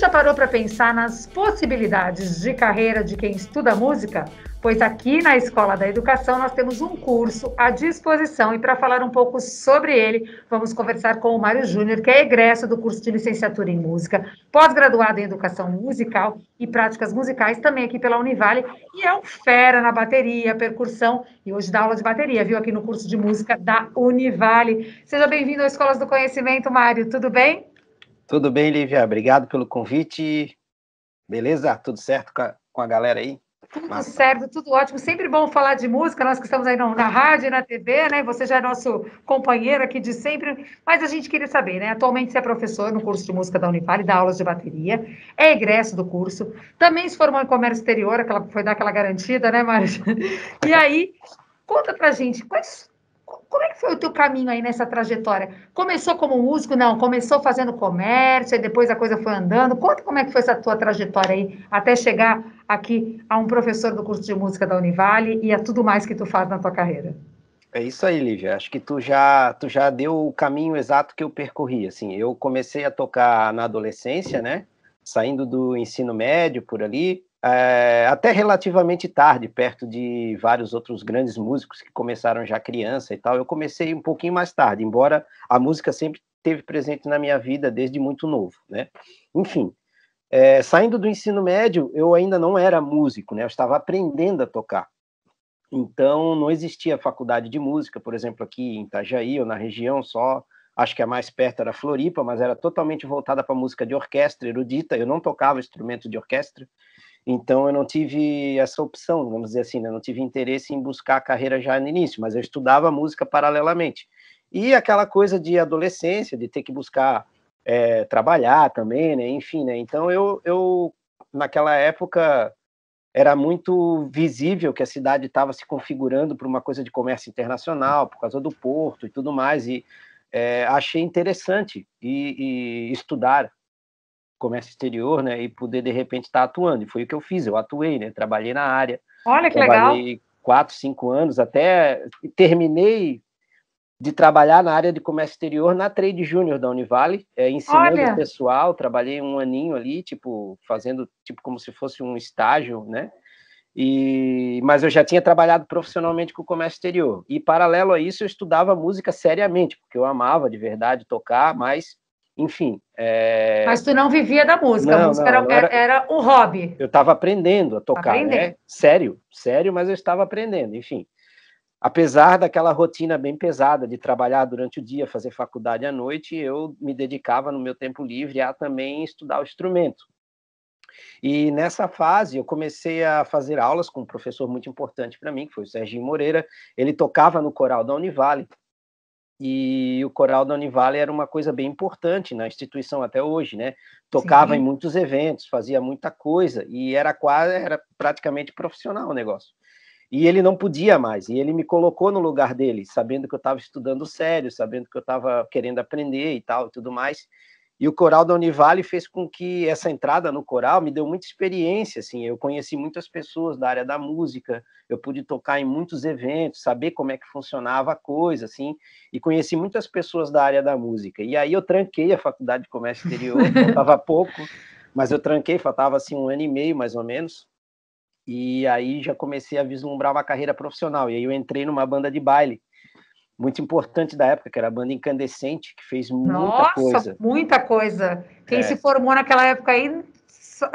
já parou para pensar nas possibilidades de carreira de quem estuda música? Pois aqui na Escola da Educação nós temos um curso à disposição e para falar um pouco sobre ele, vamos conversar com o Mário Júnior, que é egresso do curso de licenciatura em música, pós-graduado em educação musical e práticas musicais também aqui pela Univale e é um fera na bateria, percussão e hoje dá aula de bateria, viu, aqui no curso de música da Univale. Seja bem-vindo à Escolas do Conhecimento, Mário. Tudo bem? Tudo bem, Lívia? Obrigado pelo convite. Beleza? Tudo certo com a, com a galera aí? Tudo Massa. certo, tudo ótimo. Sempre bom falar de música, nós que estamos aí na rádio e na TV, né? Você já é nosso companheiro aqui de sempre. Mas a gente queria saber, né? Atualmente você é professor no curso de música da Unipar e dá aulas de bateria, é egresso do curso, também se formou em comércio exterior, aquela, foi dar aquela garantida, né, Mari? E aí, conta pra gente, quais como é que foi o teu caminho aí nessa trajetória? Começou como músico? Não, começou fazendo comércio, e depois a coisa foi andando. Conta como é que foi essa tua trajetória aí, até chegar aqui a um professor do curso de música da Univale e a tudo mais que tu faz na tua carreira. É isso aí, Lívia. Acho que tu já, tu já deu o caminho exato que eu percorri. Assim, eu comecei a tocar na adolescência, né? Saindo do ensino médio por ali, é, até relativamente tarde, perto de vários outros grandes músicos que começaram já criança e tal. Eu comecei um pouquinho mais tarde, embora a música sempre esteve presente na minha vida desde muito novo, né? Enfim, é, saindo do ensino médio, eu ainda não era músico, né? Eu estava aprendendo a tocar. Então, não existia faculdade de música, por exemplo, aqui em Itajaí ou na região só. Acho que a mais perto era Floripa, mas era totalmente voltada para música de orquestra erudita. Eu não tocava instrumento de orquestra, então eu não tive essa opção, vamos dizer assim, né? eu não tive interesse em buscar a carreira já no início, mas eu estudava música paralelamente. E aquela coisa de adolescência, de ter que buscar é, trabalhar também, né? Enfim, né? Então eu, eu naquela época era muito visível que a cidade estava se configurando para uma coisa de comércio internacional, por causa do porto e tudo mais, e é, achei interessante e, e estudar comércio exterior, né, e poder de repente estar tá atuando. E foi o que eu fiz, eu atuei, né, trabalhei na área. Olha que legal. quatro, cinco anos até terminei de trabalhar na área de comércio exterior na Trade Júnior da Univale, é, ensinando Olha. o pessoal, trabalhei um aninho ali, tipo, fazendo tipo como se fosse um estágio, né? E mas eu já tinha trabalhado profissionalmente com o comércio exterior. E paralelo a isso, eu estudava música seriamente, porque eu amava de verdade tocar, mas enfim. É... Mas tu não vivia da música, não, a música não, era, era, era hobby. Eu estava aprendendo a tocar, né? aprendendo. né? Sério, sério, mas eu estava aprendendo, enfim. Apesar daquela rotina bem pesada de trabalhar durante o dia, fazer faculdade à noite, eu me dedicava no meu tempo livre a também estudar o instrumento. E nessa fase eu comecei a fazer aulas com um professor muito importante para mim, que foi o Serginho Moreira. Ele tocava no coral da Univale, e o coral da Univale era uma coisa bem importante na instituição até hoje, né? Tocava Sim. em muitos eventos, fazia muita coisa e era quase era praticamente profissional o negócio. E ele não podia mais, e ele me colocou no lugar dele, sabendo que eu estava estudando sério, sabendo que eu estava querendo aprender e tal e tudo mais. E o coral da Univale fez com que essa entrada no coral me deu muita experiência, assim, eu conheci muitas pessoas da área da música, eu pude tocar em muitos eventos, saber como é que funcionava a coisa, assim, e conheci muitas pessoas da área da música. E aí eu tranquei a faculdade de comércio exterior, faltava pouco, mas eu tranquei, faltava assim um ano e meio mais ou menos. E aí já comecei a vislumbrar uma carreira profissional. E aí eu entrei numa banda de baile muito importante da época, que era a banda Incandescente, que fez muita Nossa, coisa. muita coisa. Quem é. se formou naquela época aí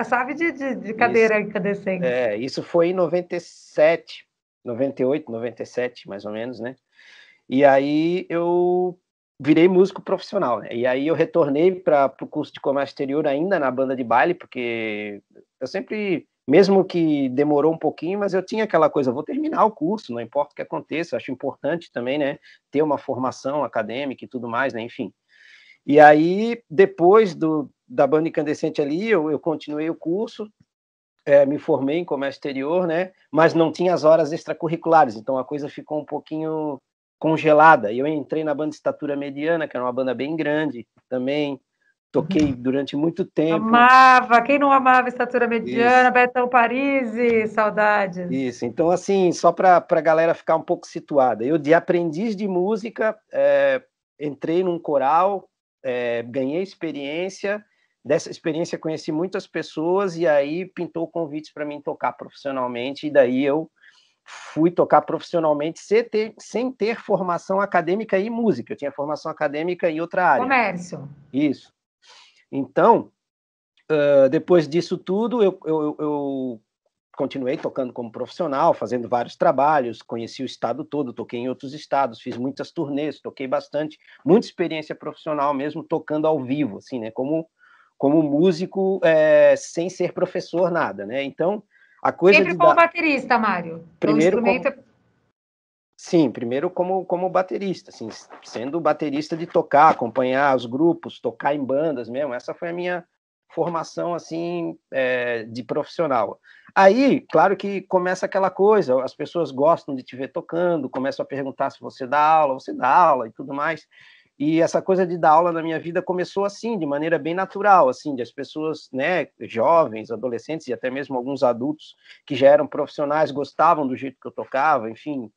sabe de, de, de cadeira isso, incandescente. É, isso foi em 97, 98, 97, mais ou menos, né? E aí eu virei músico profissional, né? E aí eu retornei para o curso de comércio exterior ainda na banda de baile, porque eu sempre mesmo que demorou um pouquinho, mas eu tinha aquela coisa, vou terminar o curso, não importa o que aconteça, acho importante também, né, ter uma formação acadêmica e tudo mais, né, enfim. E aí, depois do, da banda incandescente ali, eu, eu continuei o curso, é, me formei em comércio exterior, né, mas não tinha as horas extracurriculares, então a coisa ficou um pouquinho congelada. E eu entrei na banda de estatura mediana, que era uma banda bem grande também, Toquei uhum. durante muito tempo. Amava, quem não amava Estatura Mediana, Isso. Betão Paris, saudades. Isso, então assim, só para a galera ficar um pouco situada. Eu, de aprendiz de música, é, entrei num coral, é, ganhei experiência, dessa experiência conheci muitas pessoas e aí pintou convites para mim tocar profissionalmente, e daí eu fui tocar profissionalmente sem ter, sem ter, formação acadêmica e música. Eu tinha formação acadêmica em outra área. Comércio. Isso. Então, uh, depois disso tudo, eu, eu, eu continuei tocando como profissional, fazendo vários trabalhos, conheci o estado todo, toquei em outros estados, fiz muitas turnês, toquei bastante, muita experiência profissional mesmo, tocando ao vivo, assim, né? Como, como músico, é, sem ser professor, nada, né? Então, a coisa... Sempre como baterista, Mário. Primeiro como... Sim, primeiro como, como baterista, assim, sendo baterista de tocar, acompanhar os grupos, tocar em bandas mesmo. Essa foi a minha formação assim é, de profissional. Aí, claro que começa aquela coisa, as pessoas gostam de te ver tocando, começam a perguntar se você dá aula, você dá aula e tudo mais. E essa coisa de dar aula na minha vida começou assim, de maneira bem natural, assim, de as pessoas, né, jovens, adolescentes e até mesmo alguns adultos que já eram profissionais gostavam do jeito que eu tocava, enfim,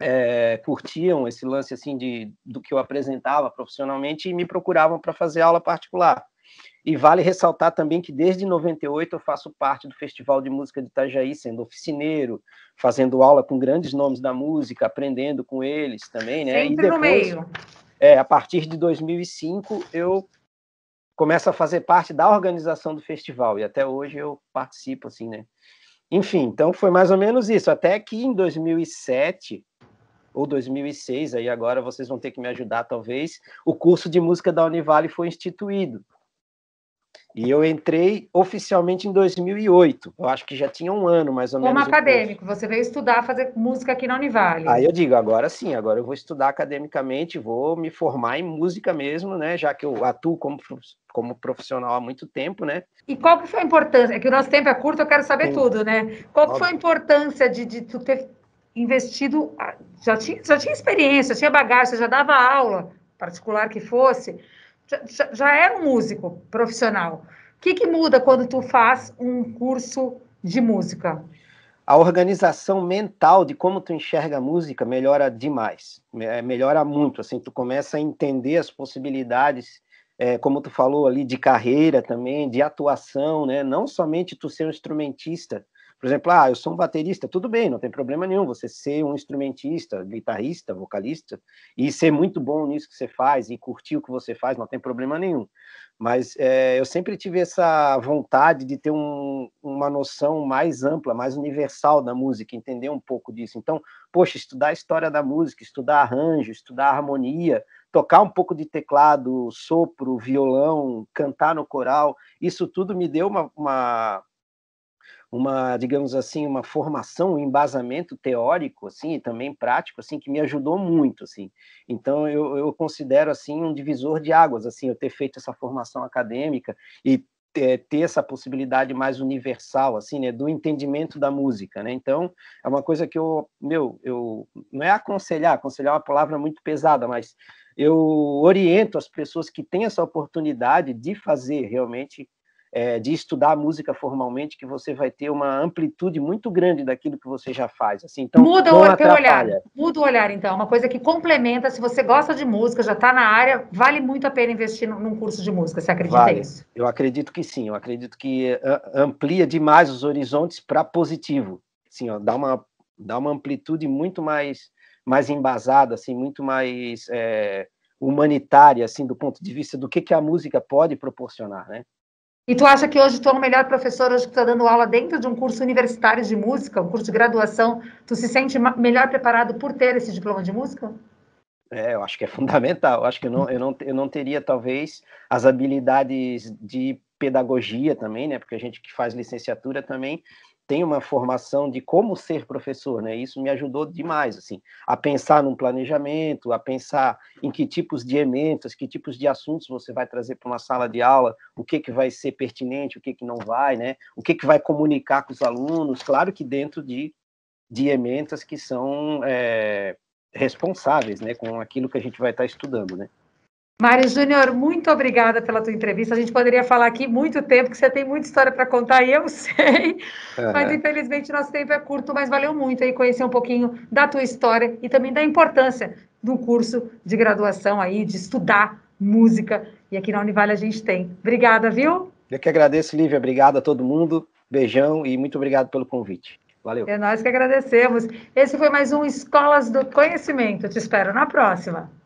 é, curtiam esse lance assim de do que eu apresentava profissionalmente e me procuravam para fazer aula particular. E vale ressaltar também que desde 98 eu faço parte do Festival de Música de Itajaí, sendo oficineiro, fazendo aula com grandes nomes da música, aprendendo com eles também, né? Sempre e depois, no meio. É, a partir de 2005 eu começo a fazer parte da organização do festival e até hoje eu participo assim, né? Enfim, então foi mais ou menos isso, até que em 2007 ou 2006, aí agora vocês vão ter que me ajudar talvez, o curso de música da Univale foi instituído. E eu entrei oficialmente em 2008. Eu acho que já tinha um ano, mais ou Como menos. Como acadêmico, você veio estudar, fazer música aqui na Univale. Aí eu digo, agora sim, agora eu vou estudar academicamente, vou me formar em música mesmo, né? Já que eu atuo como, como profissional há muito tempo, né? E qual que foi a importância? É que o nosso tempo é curto, eu quero saber sim. tudo, né? Qual que foi a importância de, de tu ter investido, ah, já tinha, já tinha experiência, tinha bagagem, já dava aula, particular que fosse, já, já era um músico profissional. O que, que muda quando tu faz um curso de música? a organização mental de como tu enxerga a música melhora demais, eh, melhora muito, assim, tu começa a entender as possibilidades, é, como tu falou ali, de carreira também, de atuação, né, não somente tu ser um instrumentista, por exemplo, ah, eu sou um baterista, tudo bem, não tem problema nenhum você ser um instrumentista, guitarrista, vocalista, e ser muito bom nisso que você faz, e curtir o que você faz, não tem problema nenhum. Mas é, eu sempre tive essa vontade de ter um, uma noção mais ampla, mais universal da música, entender um pouco disso. Então, poxa, estudar a história da música, estudar arranjo, estudar harmonia, tocar um pouco de teclado, sopro, violão, cantar no coral, isso tudo me deu uma, uma, uma, digamos assim, uma formação, um embasamento teórico, assim, e também prático, assim, que me ajudou muito, assim. Então, eu, eu considero, assim, um divisor de águas, assim, eu ter feito essa formação acadêmica e ter, ter essa possibilidade mais universal, assim, né, do entendimento da música, né? Então, é uma coisa que eu, meu, eu, não é aconselhar, aconselhar é uma palavra muito pesada, mas eu oriento as pessoas que têm essa oportunidade de fazer realmente é, de estudar música formalmente, que você vai ter uma amplitude muito grande daquilo que você já faz. Assim, então, muda o teu olhar, muda o olhar, então, uma coisa que complementa. Se você gosta de música, já está na área, vale muito a pena investir num curso de música. Você acredita vale. nisso? Eu acredito que sim. Eu acredito que ah, amplia demais os horizontes para positivo. Assim, ó, dá uma dá uma amplitude muito mais mais embasada, assim, muito mais é, humanitária, assim, do ponto de vista do que, que a música pode proporcionar, né? E tu acha que hoje tu é o melhor professor, hoje que tu está dando aula dentro de um curso universitário de música, um curso de graduação, tu se sente melhor preparado por ter esse diploma de música? É, eu acho que é fundamental. Eu acho que eu não, eu não, eu não teria, talvez, as habilidades de pedagogia também, né? Porque a gente que faz licenciatura também tem uma formação de como ser professor, né? Isso me ajudou demais, assim, a pensar num planejamento, a pensar em que tipos de emendas, que tipos de assuntos você vai trazer para uma sala de aula, o que que vai ser pertinente, o que que não vai, né? O que que vai comunicar com os alunos? Claro que dentro de de emendas que são é, responsáveis, né, com aquilo que a gente vai estar estudando, né? Mário Júnior, muito obrigada pela tua entrevista. A gente poderia falar aqui muito tempo, que você tem muita história para contar, e eu sei. Uhum. Mas, infelizmente, nosso tempo é curto, mas valeu muito aí conhecer um pouquinho da tua história e também da importância do curso de graduação aí, de estudar música. E aqui na Univale a gente tem. Obrigada, viu? Eu que agradeço, Lívia. Obrigado a todo mundo. Beijão e muito obrigado pelo convite. Valeu. É nós que agradecemos. Esse foi mais um Escolas do Conhecimento. Te espero na próxima.